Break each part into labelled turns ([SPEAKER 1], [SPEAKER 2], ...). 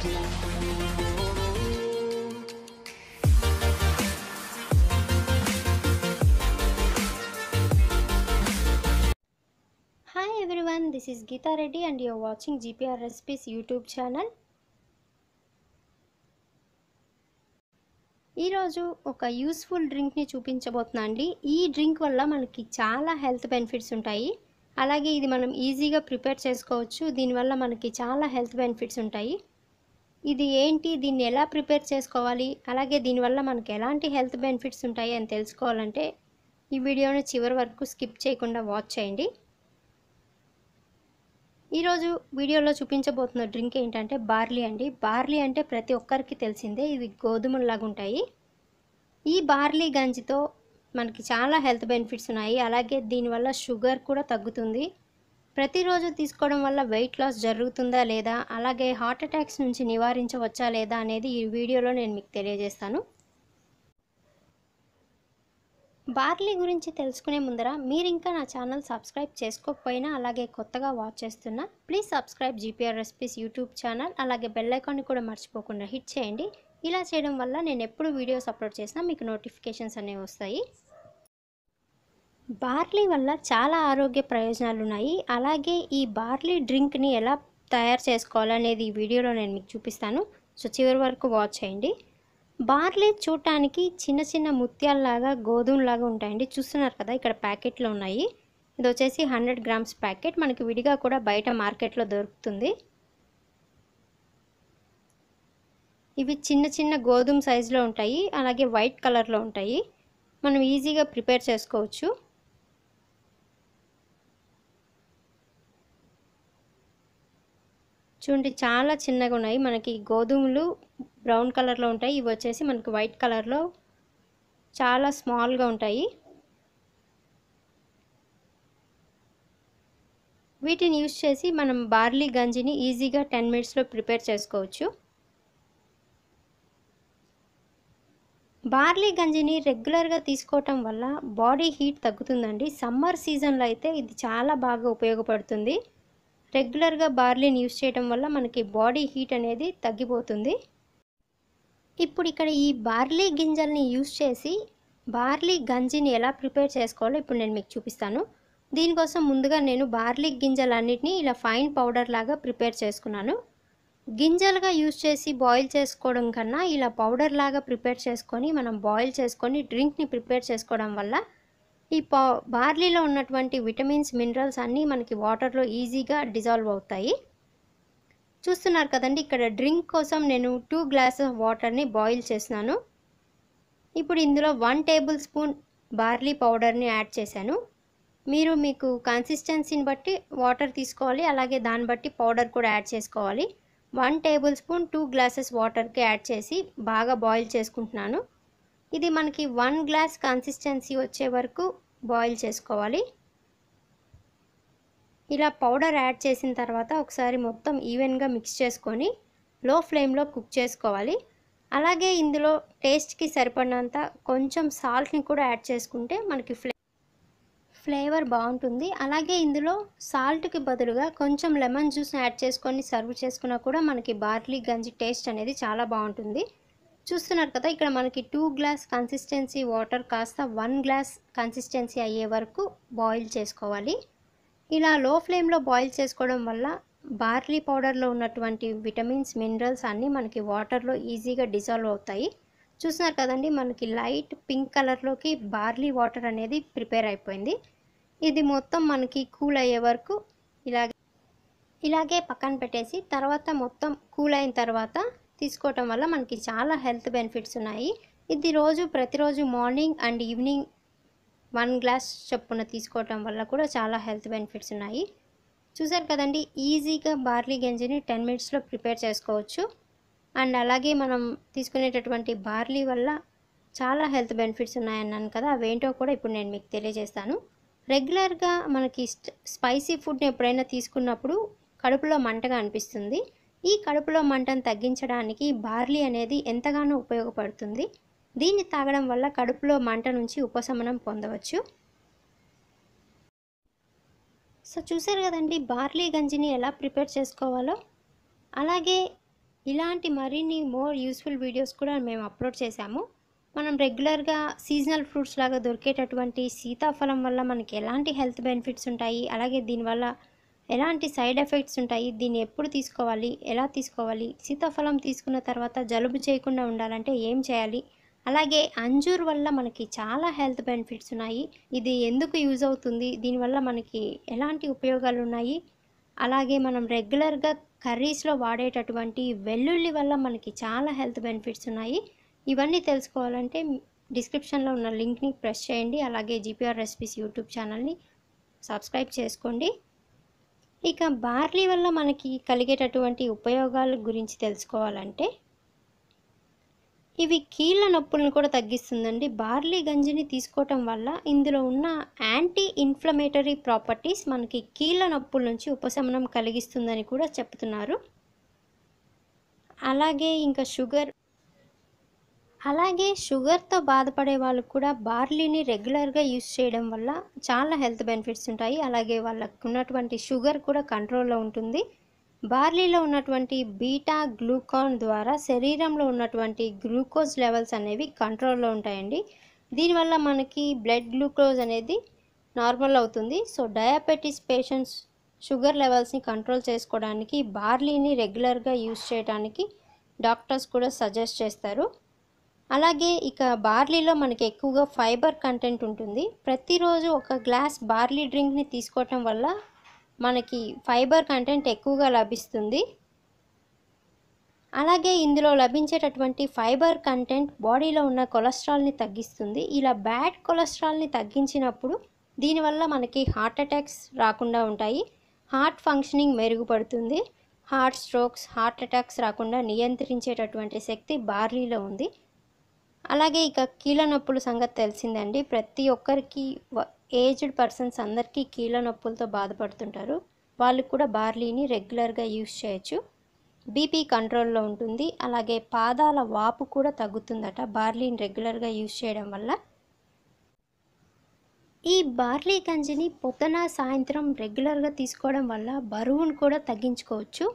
[SPEAKER 1] hi everyone this is Geeta Reddy and and watching are recipes YouTube channel ఈరోజు ఒక useful డ్రింక్ని చూపించబోతున్నా అండి ఈ డ్రింక్ వల్ల మనకి చాలా హెల్త్ బెనిఫిట్స్ ఉంటాయి అలాగే ఇది మనం ఈజీగా ప్రిపేర్ చేసుకోవచ్చు దీనివల్ల మనకి చాలా హెల్త్ బెనిఫిట్స్ ఉంటాయి ఇది ఏంటి దీన్ని ఎలా ప్రిపేర్ చేసుకోవాలి అలాగే దీనివల్ల మనకు ఎలాంటి హెల్త్ బెనిఫిట్స్ ఉంటాయి అని తెలుసుకోవాలంటే ఈ వీడియోను చివరి వరకు స్కిప్ చేయకుండా వాచ్ చేయండి ఈరోజు వీడియోలో చూపించబోతున్న డ్రింక్ ఏంటంటే బార్లీ అండి బార్లీ అంటే ప్రతి ఒక్కరికి తెలిసిందే ఇవి గోధుమలాగా ఉంటాయి ఈ బార్లీ గంజితో మనకి చాలా హెల్త్ బెనిఫిట్స్ ఉన్నాయి అలాగే దీనివల్ల షుగర్ కూడా తగ్గుతుంది ప్రతిరోజు తీసుకోవడం వల్ల వెయిట్ లాస్ జరుగుతుందా లేదా అలాగే హార్ట్ అటాక్స్ నుంచి నివారించవచ్చా లేదా అనేది ఈ వీడియోలో నేను మీకు తెలియజేస్తాను బార్లీ గురించి తెలుసుకునే ముందర మీరు ఇంకా నా ఛానల్ సబ్స్క్రైబ్ చేసుకోకపోయినా అలాగే కొత్తగా వాచ్ చేస్తున్నా please subscribe GPR recipes YouTube channel అలాగే బెల్ ఐకాన్ని కూడా మర్చిపోకుండా హిట్ చేయండి ఇలా చేయడం వల్ల నేను ఎప్పుడు వీడియోస్ అప్లోడ్ చేసినా మీకు నోటిఫికేషన్స్ అనేవి వస్తాయి బార్లీ వల్ల చాలా ఆరోగ్య ప్రయోజనాలు ఉన్నాయి అలాగే ఈ బార్లీ డ్రింక్ని ఎలా తయారు చేసుకోవాలనేది ఈ వీడియోలో నేను మీకు చూపిస్తాను సో చివరి వరకు వాచ్ చేయండి బార్లీ చూడటానికి చిన్న చిన్న ముత్యాలలాగా గోధుమలాగా ఉంటాయండి చూస్తున్నారు కదా ఇక్కడ ప్యాకెట్లు ఉన్నాయి ఇది వచ్చేసి హండ్రెడ్ గ్రామ్స్ ప్యాకెట్ మనకి విడిగా కూడా బయట మార్కెట్లో దొరుకుతుంది ఇవి చిన్న చిన్న గోధుమ సైజులో ఉంటాయి అలాగే వైట్ కలర్లో ఉంటాయి మనం ఈజీగా ప్రిపేర్ చేసుకోవచ్చు చూడండి చాలా చిన్నగా ఉన్నాయి మనకి గోధుమలు బ్రౌన్ కలర్లో ఉంటాయి ఇవి వచ్చేసి మనకి వైట్ కలర్లో చాలా స్మాల్గా ఉంటాయి వీటిని యూజ్ చేసి మనం బార్లీ గంజిని ఈజీగా టెన్ మినిట్స్లో ప్రిపేర్ చేసుకోవచ్చు బార్లీ గంజిని రెగ్యులర్గా తీసుకోవటం వల్ల బాడీ హీట్ తగ్గుతుందండి సమ్మర్ సీజన్లో అయితే ఇది చాలా బాగా ఉపయోగపడుతుంది రెగ్యులర్గా బార్లీని యూస్ చేయడం వల్ల మనకి బాడీ హీట్ అనేది తగ్గిపోతుంది ఇప్పుడు ఇక్కడ ఈ బార్లీ గింజల్ని యూస్ చేసి బార్లీ గంజిని ఎలా ప్రిపేర్ చేసుకోవాలో ఇప్పుడు నేను మీకు చూపిస్తాను దీనికోసం ముందుగా నేను బార్లీ గింజలన్నిటిని ఇలా ఫైన్ పౌడర్ లాగా ప్రిపేర్ చేసుకున్నాను గింజలుగా యూజ్ చేసి బాయిల్ చేసుకోవడం కన్నా ఇలా పౌడర్ లాగా ప్రిపేర్ చేసుకొని మనం బాయిల్ చేసుకొని డ్రింక్ని ప్రిపేర్ చేసుకోవడం వల్ల ఈ పా బార్లీలో ఉన్నటువంటి విటమిన్స్ మినరల్స్ అన్నీ మనకి వాటర్లో ఈజీగా డిజాల్వ్ అవుతాయి చూస్తున్నారు కదండి ఇక్కడ డ్రింక్ కోసం నేను టూ గ్లాసెస్ ఆఫ్ వాటర్ని బాయిల్ చేసినాను ఇప్పుడు ఇందులో వన్ టేబుల్ స్పూన్ బార్లీ పౌడర్ని యాడ్ చేశాను మీరు మీకు కన్సిస్టెన్సీని బట్టి వాటర్ తీసుకోవాలి అలాగే దాన్ని బట్టి పౌడర్ కూడా యాడ్ చేసుకోవాలి one tablespoon two glasses వాటర్కి యాడ్ చేసి బాగా బాయిల్ చేసుకుంటున్నాను ఇది మనకి వన్ గ్లాస్ కన్సిస్టెన్సీ వచ్చే వరకు బాయిల్ చేసుకోవాలి ఇలా పౌడర్ యాడ్ చేసిన తర్వాత ఒకసారి మొత్తం ఈవెన్గా మిక్స్ చేసుకొని లో ఫ్లేమ్లో కుక్ చేసుకోవాలి అలాగే ఇందులో టేస్ట్కి సరిపడినంత కొంచెం సాల్ట్ని కూడా యాడ్ చేసుకుంటే మనకి ఫ్లే ఫ్లేవర్ బాగుంటుంది అలాగే ఇందులో సాల్ట్కి బదులుగా కొంచెం లెమన్ జ్యూస్ని యాడ్ చేసుకొని సర్వ్ చేసుకున్నా కూడా మనకి బార్లీ గంజి టేస్ట్ అనేది చాలా బాగుంటుంది చూస్తున్నారు కదా ఇక్కడ మనకి టూ గ్లాస్ కన్సిస్టెన్సీ వాటర్ కాస్త వన్ గ్లాస్ కన్సిస్టెన్సీ అయ్యే వరకు బాయిల్ చేసుకోవాలి ఇలా లో ఫ్లేమ్లో బాయిల్ చేసుకోవడం వల్ల బార్లీ పౌడర్లో ఉన్నటువంటి విటమిన్స్ మినరల్స్ అన్నీ మనకి వాటర్లో ఈజీగా డిజాల్వ్ అవుతాయి చూస్తున్నారు కదండి మనకి లైట్ పింక్ కలర్లోకి బార్లీ వాటర్ అనేది ప్రిపేర్ అయిపోయింది ఇది మొత్తం మనకి కూల్ అయ్యే వరకు ఇలాగే ఇలాగే పక్కన పెట్టేసి తర్వాత మొత్తం కూల్ అయిన తర్వాత తీసుకోవటం వల్ల మనకి చాలా హెల్త్ బెనిఫిట్స్ ఉన్నాయి ఇది రోజు ప్రతిరోజు morning and evening one glass చొప్పున తీసుకోవటం వల్ల కూడా చాలా హెల్త్ బెనిఫిట్స్ ఉన్నాయి చూసారు కదండి ఈజీగా బార్లీ గంజిని టెన్ మినిట్స్లో ప్రిపేర్ చేసుకోవచ్చు అండ్ అలాగే మనం తీసుకునేటటువంటి బార్లీ వల్ల చాలా హెల్త్ బెనిఫిట్స్ ఉన్నాయన్నాను కదా అవేంటో కూడా ఇప్పుడు నేను మీకు తెలియజేస్తాను రెగ్యులర్గా మనకి స్పైసీ ఫుడ్ని ఎప్పుడైనా తీసుకున్నప్పుడు కడుపులో మంటగా అనిపిస్తుంది ఈ కడుపులో మంటను తగ్గించడానికి బార్లీ అనేది ఎంతగానో ఉపయోగపడుతుంది దీన్ని తాగడం వల్ల కడుపులో మంట నుంచి ఉపశమనం పొందవచ్చు సో చూసారు కదండి బార్లీ గంజిని ఎలా ప్రిపేర్ చేసుకోవాలో అలాగే ఇలాంటి మరిన్ని మోర్ యూస్ఫుల్ వీడియోస్ కూడా మేము అప్లోడ్ చేశాము మనం రెగ్యులర్గా సీజనల్ ఫ్రూట్స్ లాగా దొరికేటటువంటి సీతాఫలం వల్ల మనకి ఎలాంటి హెల్త్ బెనిఫిట్స్ ఉంటాయి అలాగే దీనివల్ల ఎలాంటి సైడ్ ఎఫెక్ట్స్ ఉంటాయి దీన్ని ఎప్పుడు తీసుకోవాలి ఎలా తీసుకోవాలి సీతాఫలం తీసుకున్న తర్వాత జలుబు చేయకుండా ఉండాలంటే ఏం చేయాలి అలాగే అంజూర్ వల్ల మనకి చాలా హెల్త్ బెనిఫిట్స్ ఉన్నాయి ఇది ఎందుకు యూజ్ అవుతుంది దీనివల్ల మనకి ఎలాంటి ఉపయోగాలు ఉన్నాయి అలాగే మనం రెగ్యులర్గా కర్రీస్లో వాడేటటువంటి వెల్లుల్లి వల్ల మనకి చాలా హెల్త్ బెనిఫిట్స్ ఉన్నాయి ఇవన్నీ తెలుసుకోవాలంటే డిస్క్రిప్షన్లో ఉన్న లింక్ని ప్రెస్ చేయండి అలాగే జిపిఆర్ రెసిపీస్ యూట్యూబ్ ఛానల్ని సబ్స్క్రైబ్ చేసుకోండి ఇక బార్లీ వల్ల మనకి కలిగేటటువంటి ఉపయోగాల గురించి తెలుసుకోవాలంటే ఇవి కీళ్ళ నొప్పులను కూడా తగ్గిస్తుందండి బార్లీ గంజిని తీసుకోవటం వల్ల ఇందులో ఉన్న యాంటీ ఇన్ఫ్లమేటరీ ప్రాపర్టీస్ మనకి కీళ్ళ నొప్పుల నుంచి ఉపశమనం కలిగిస్తుందని కూడా చెప్తున్నారు అలాగే ఇంకా షుగర్ అలాగే షుగర్తో బాధపడే వాళ్ళు కూడా బార్లీని రెగ్యులర్గా యూస్ చేయడం వల్ల చాలా హెల్త్ బెనిఫిట్స్ ఉంటాయి అలాగే వాళ్ళకు ఉన్నటువంటి షుగర్ కూడా కంట్రోల్లో ఉంటుంది బార్లీలో ఉన్నటువంటి బీటా గ్లూకాన్ ద్వారా శరీరంలో ఉన్నటువంటి గ్లూకోజ్ లెవెల్స్ అనేవి కంట్రోల్లో ఉంటాయండి దీనివల్ల మనకి బ్లడ్ గ్లూకోజ్ అనేది నార్మల్ అవుతుంది సో డయాబెటీస్ పేషెంట్స్ షుగర్ లెవెల్స్ని కంట్రోల్ చేసుకోవడానికి బార్లీని రెగ్యులర్గా యూస్ చేయడానికి డాక్టర్స్ కూడా సజెస్ట్ చేస్తారు అలాగే ఇక బార్లీలో మనకి ఎక్కువగా ఫైబర్ కంటెంట్ ఉంటుంది ప్రతిరోజు ఒక గ్లాస్ బార్లీ డ్రింక్ని తీసుకోవటం వల్ల మనకి ఫైబర్ కంటెంట్ ఎక్కువగా లభిస్తుంది అలాగే ఇందులో లభించేటటువంటి ఫైబర్ కంటెంట్ బాడీలో ఉన్న కొలెస్ట్రాల్ని తగ్గిస్తుంది ఇలా బ్యాడ్ కొలెస్ట్రాల్ని తగ్గించినప్పుడు దీనివల్ల మనకి హార్ట్ అటాక్స్ రాకుండా ఉంటాయి హార్ట్ ఫంక్షనింగ్ మెరుగుపడుతుంది హార్ట్ స్ట్రోక్స్ హార్ట్ అటాక్స్ రాకుండా నియంత్రించేటటువంటి శక్తి బార్లీలో ఉంది అలాగే ఇక కీళ్ళ నొప్పుల సంగతి తెలిసిందండి ప్రతి ఒక్కరికి ఏజ్డ్ పర్సన్స్ అందరికీ కీళ్ళ నొప్పులతో బాధపడుతుంటారు వాళ్ళు కూడా బార్లీని రెగ్యులర్గా యూస్ చేయొచ్చు బీపీ కంట్రోల్లో ఉంటుంది అలాగే పాదాల వాపు కూడా తగ్గుతుందట బార్లీని రెగ్యులర్గా యూస్ చేయడం వల్ల ఈ బార్లీ గంజిని పొద్దున సాయంత్రం రెగ్యులర్గా తీసుకోవడం వల్ల బరువును కూడా తగ్గించుకోవచ్చు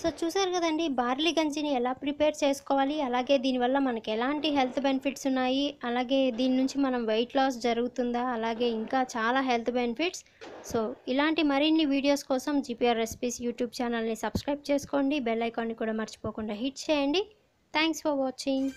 [SPEAKER 1] సో చూసారు కదండి బార్లీ గంజిని ఎలా ప్రిపేర్ చేసుకోవాలి అలాగే దీనివల్ల మనకి ఎలాంటి హెల్త్ బెనిఫిట్స్ ఉన్నాయి అలాగే దీని నుంచి మనం వెయిట్ లాస్ జరుగుతుందా అలాగే ఇంకా చాలా హెల్త్ బెనిఫిట్స్ సో ఇలాంటి మరిన్ని వీడియోస్ కోసం జిపిఆర్ రెసిపీస్ యూట్యూబ్ ఛానల్ని సబ్స్క్రైబ్ చేసుకోండి బెల్ ఐకాన్ని కూడా మర్చిపోకుండా హిట్ చేయండి థ్యాంక్స్ ఫర్ వాచింగ్